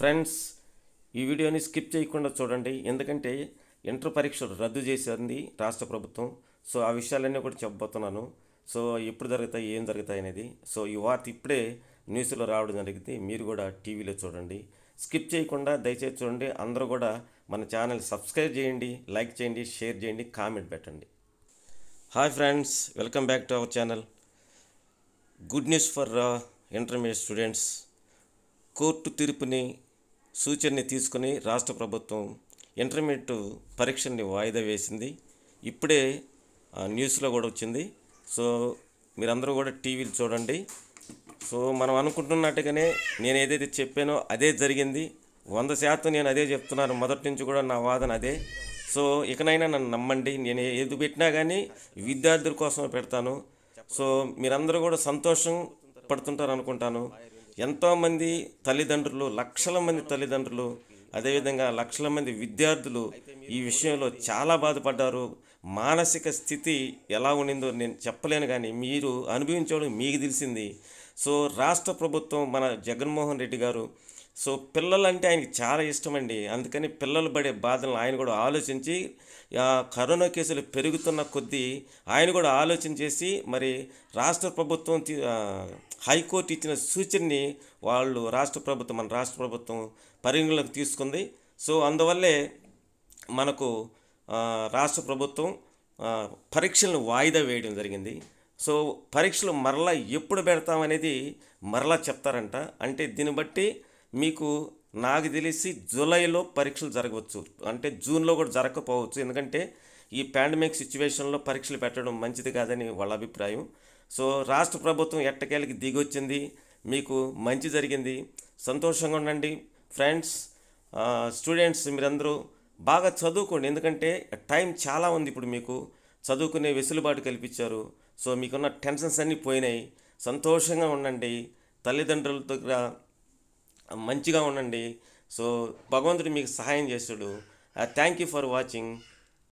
friends ఈ వీడియోని skip చేయకుండా చూడండి ఎందుకంటే ఇంటర్ పరీక్షలు రద్దు చేసింది రాష్ట్ర ప్రభుత్వం సో ఆ విషయాలన్నీ కూడా చెప్పబోతున్నాను సో ఎప్పుడు జరుగుతాయి ఏం జరుగుతాయి అనేది సో ఈ వార్త ఇప్పుడే న్యూస్లో రావడం జరిగింది మీరు కూడా టీవీలో చూడండి స్కిప్ చేయకుండా దయచేసి చూడండి అందరూ కూడా మన ఛానల్ సబ్స్క్రైబ్ చేయండి లైక్ చేయండి షేర్ చేయండి కామెంట్ పెట్టండి hi friends welcome back to our channel good news for intermediate students court తీర్పుని సూచనని తీసుకుని రాష్ట్ర ప్రభుత్వం ఇంటర్మీడియట్ పరీక్షని వాయిదా వేసింది ఇప్పుడే న్యూస్లో కూడా వచ్చింది సో మీరందరూ కూడా టీవీలు చూడండి సో మనం అనుకుంటున్నట్టుగానే నేను ఏదైతే చెప్పానో అదే జరిగింది వంద శాతం నేను అదే చెప్తున్నాను మొదటి నుంచి కూడా నా వాదన అదే సో ఇకనైనా నన్ను నమ్మండి నేను ఏది పెట్టినా కానీ విద్యార్థుల కోసమే పెడతాను సో మీరందరూ కూడా సంతోషం పడుతుంటారు అనుకుంటాను ఎంతోమంది తల్లిదండ్రులు లక్షల మంది తల్లిదండ్రులు అదేవిధంగా లక్షల మంది విద్యార్థులు ఈ విషయంలో చాలా బాధపడ్డారు మానసిక స్థితి ఎలా ఉండిందో నేను చెప్పలేను కానీ మీరు అనుభవించడం మీకు తెలిసింది సో రాష్ట్ర ప్రభుత్వం మన జగన్మోహన్ రెడ్డి గారు సో పిల్లలంటే ఆయనకి చాలా ఇష్టమండి అందుకని పిల్లలు పడే బాధలను ఆయన కూడా ఆలోచించి కరోనా కేసులు పెరుగుతున్న కొద్దీ ఆయన కూడా ఆలోచన చేసి మరి రాష్ట్ర ప్రభుత్వం హైకోర్టు ఇచ్చిన సూచనని వాళ్ళు రాష్ట్ర ప్రభుత్వం మన రాష్ట్ర ప్రభుత్వం పరిగణలోకి తీసుకుంది సో అందువల్లే మనకు రాష్ట్ర ప్రభుత్వం పరీక్షలను వాయిదా వేయడం జరిగింది సో పరీక్షలు మరలా ఎప్పుడు పెడతామనేది మరలా చెప్తారంట అంటే దీన్ని బట్టి మీకు నాకు తెలిసి జూలైలో పరీక్షలు జరగవచ్చు అంటే జూన్లో కూడా జరగకపోవచ్చు ఎందుకంటే ఈ పాండమిక్ సిచ్యువేషన్లో పరీక్షలు పెట్టడం మంచిది కాదని వాళ్ళ అభిప్రాయం సో రాష్ట్ర ప్రభుత్వం ఎట్టకేలకి దిగొచ్చింది మీకు మంచి జరిగింది సంతోషంగా ఉండండి ఫ్రెండ్స్ స్టూడెంట్స్ మీరందరూ బాగా చదువుకోండి ఎందుకంటే టైం చాలా ఉంది ఇప్పుడు మీకు చదువుకునే వెసులుబాటు కల్పించారు సో మీకున్న టెన్షన్స్ అన్నీ పోయినాయి సంతోషంగా ఉండండి తల్లిదండ్రుల దగ్గర మంచిగా ఉండండి సో భగవంతుడు మీకు సహాయం చేస్తాడు థ్యాంక్ యూ ఫర్ వాచింగ్